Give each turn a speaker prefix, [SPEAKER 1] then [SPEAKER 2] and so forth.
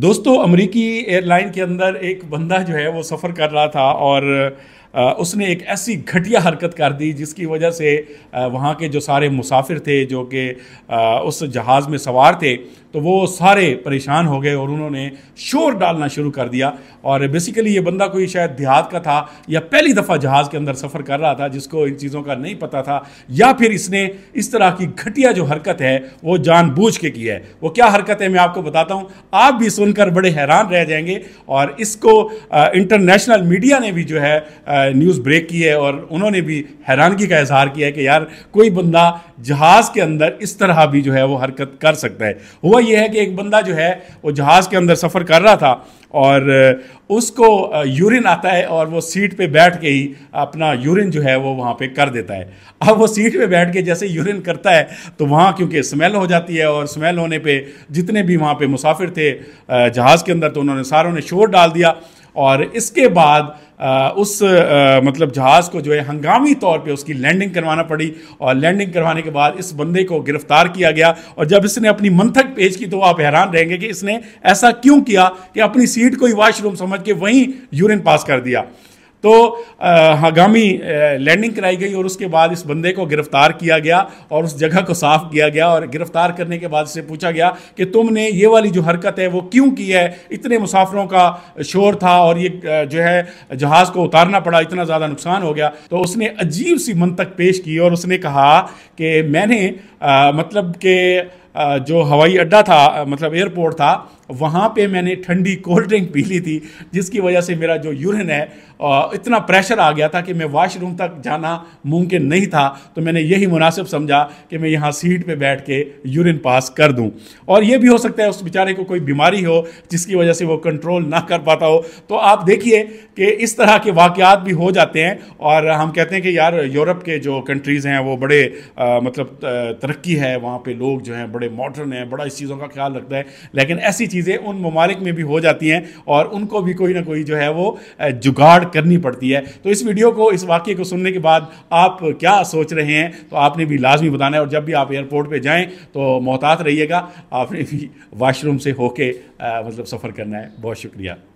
[SPEAKER 1] दोस्तों अमेरिकी एयरलाइन के अंदर एक बंदा जो है वो सफ़र कर रहा था और उसने एक ऐसी घटिया हरकत कर दी जिसकी वजह से वहाँ के जो सारे मुसाफिर थे जो कि उस जहाज़ में सवार थे तो वो सारे परेशान हो गए और उन्होंने शोर डालना शुरू कर दिया और बेसिकली ये बंदा कोई शायद देहात का था या पहली दफ़ा जहाज़ के अंदर सफ़र कर रहा था जिसको इन चीज़ों का नहीं पता था या फिर इसने इस तरह की घटिया जो हरकत है वो जानबूझ के की है वो क्या हरकत है मैं आपको बताता हूँ आप भी सुनकर बड़े हैरान रह जाएंगे और इसको इंटरनेशनल मीडिया ने भी जो है न्यूज़ ब्रेक की है और उन्होंने भी हैरानगी का इजहार किया है कि यार कोई बंदा जहाज़ के अंदर इस तरह भी जो है वो हरकत कर सकता है हुआ यह है कि एक बंदा जो है वो जहाज़ के अंदर सफ़र कर रहा था और उसको यूरिन आता है और वो सीट पे बैठ के ही अपना यूरिन जो है वो वहाँ पे कर देता है अब वो सीट पे बैठ के जैसे यूरिन करता है तो वहाँ क्योंकि स्मेल हो जाती है और स्मेल होने पे जितने भी वहाँ पे मुसाफिर थे जहाज़ के अंदर तो उन्होंने सारों ने शोर डाल दिया और इसके बाद आ, उस आ, मतलब जहाज़ को जो है हंगामी तौर पे उसकी लैंडिंग करवाना पड़ी और लैंडिंग करवाने के बाद इस बंदे को गिरफ्तार किया गया और जब इसने अपनी मंथक पेश की तो आप हैरान रहेंगे कि इसने ऐसा क्यों किया कि अपनी सीट को ही वॉशरूम समझ के वहीं यूरिन पास कर दिया तो हंगामी लैंडिंग कराई गई और उसके बाद इस बंदे को गिरफ्तार किया गया और उस जगह को साफ किया गया और गिरफ्तार करने के बाद से पूछा गया कि तुमने ये वाली जो हरकत है वो क्यों की है इतने मुसाफिरों का शोर था और ये जो है जहाज को उतारना पड़ा इतना ज़्यादा नुकसान हो गया तो उसने अजीब सी मंतक पेश की और उसने कहा कि मैंने आ, मतलब के जो हवाई अड्डा था मतलब एयरपोर्ट था वहाँ पे मैंने ठंडी कोल्ड ड्रिंक पी ली थी जिसकी वजह से मेरा जो यूरिन है इतना प्रेशर आ गया था कि मैं वॉशरूम तक जाना मुमकिन नहीं था तो मैंने यही मुनासिब समझा कि मैं यहाँ सीट पे बैठ के यूरिन पास कर दूँ और ये भी हो सकता है उस बेचारे को कोई बीमारी हो जिसकी वजह से वो कंट्रोल ना कर पाता हो तो आप देखिए कि इस तरह के वाक़ात भी हो जाते हैं और हम कहते हैं कि यार यूरोप के जो कंट्रीज़ हैं वो बड़े आ, मतलब तरक्की है वहाँ पर लोग जो हैं बड़े बड़े मॉडर्न हैं बड़ा इस चीज़ों का ख्याल रखता है लेकिन ऐसी चीज़ें उन ममालिक में भी हो जाती हैं और उनको भी कोई ना कोई जो है वो जुगाड़ करनी पड़ती है तो इस वीडियो को इस वाक्य को सुनने के बाद आप क्या सोच रहे हैं तो आपने भी लाजमी बताना है और जब भी आप एयरपोर्ट पर जाएँ तो मोहतात रहिएगा आपने भी वाशरूम से होके मतलब सफ़र करना है बहुत शुक्रिया